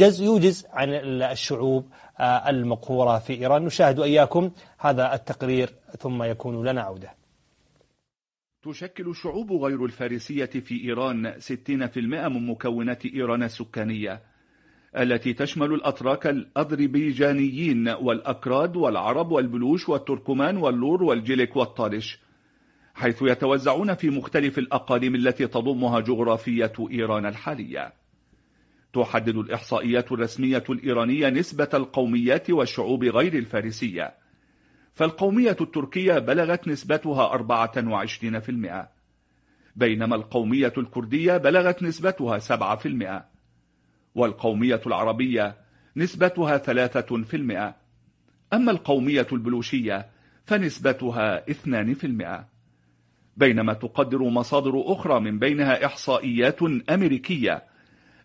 يوجز يوجز عن الشعوب آه، المقهورة في إيران نشاهد إياكم هذا التقرير ثم يكون لنا عودة تشكل شعوب غير الفارسية في إيران 60% من مكونات إيران السكانية التي تشمل الأتراك الأذربيجانيين والأكراد والعرب والبلوش والتركمان واللور والجلك والطالش حيث يتوزعون في مختلف الأقاليم التي تضمها جغرافية إيران الحالية تحدد الإحصائيات الرسمية الإيرانية نسبة القوميات والشعوب غير الفارسية فالقومية التركية بلغت نسبتها 24% بينما القومية الكردية بلغت نسبتها 7% والقومية العربية نسبتها 3% أما القومية البلوشية فنسبتها 2% بينما تقدر مصادر أخرى من بينها إحصائيات أمريكية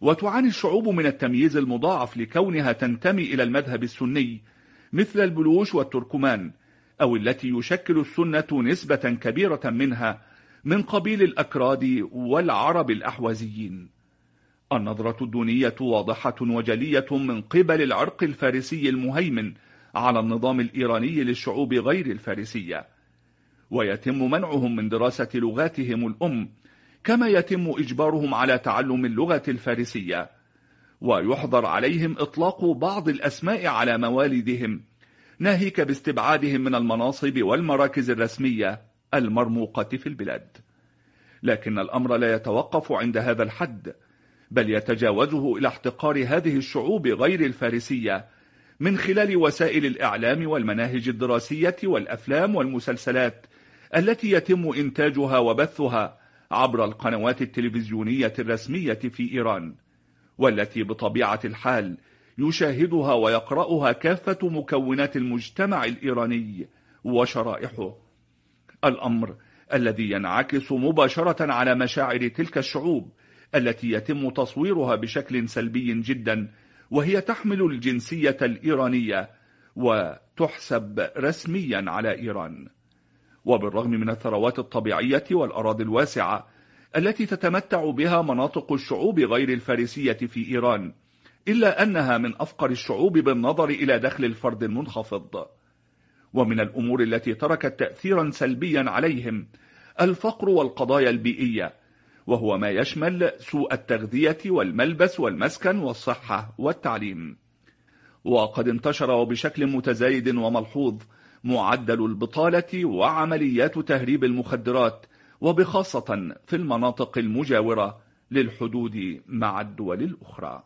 وتعاني الشعوب من التمييز المضاعف لكونها تنتمي إلى المذهب السني مثل البلوش والتركمان أو التي يشكل السنة نسبة كبيرة منها من قبيل الأكراد والعرب الأحوازيين النظرة الدونية واضحة وجلية من قبل العرق الفارسي المهيمن على النظام الإيراني للشعوب غير الفارسية ويتم منعهم من دراسة لغاتهم الأم كما يتم إجبارهم على تعلم اللغة الفارسية ويحظر عليهم إطلاق بعض الأسماء على موالدهم ناهيك باستبعادهم من المناصب والمراكز الرسمية المرموقة في البلاد لكن الأمر لا يتوقف عند هذا الحد بل يتجاوزه إلى احتقار هذه الشعوب غير الفارسية من خلال وسائل الإعلام والمناهج الدراسية والأفلام والمسلسلات التي يتم إنتاجها وبثها عبر القنوات التلفزيونية الرسمية في إيران والتي بطبيعة الحال يشاهدها ويقرأها كافة مكونات المجتمع الإيراني وشرائحه الأمر الذي ينعكس مباشرة على مشاعر تلك الشعوب التي يتم تصويرها بشكل سلبي جدا وهي تحمل الجنسية الإيرانية وتحسب رسميا على إيران وبالرغم من الثروات الطبيعية والأراضي الواسعة التي تتمتع بها مناطق الشعوب غير الفارسية في إيران إلا أنها من أفقر الشعوب بالنظر إلى دخل الفرد المنخفض ومن الأمور التي تركت تأثيرا سلبيا عليهم الفقر والقضايا البيئية وهو ما يشمل سوء التغذية والملبس والمسكن والصحة والتعليم وقد انتشر وبشكل متزايد وملحوظ معدل البطالة وعمليات تهريب المخدرات وبخاصة في المناطق المجاورة للحدود مع الدول الأخرى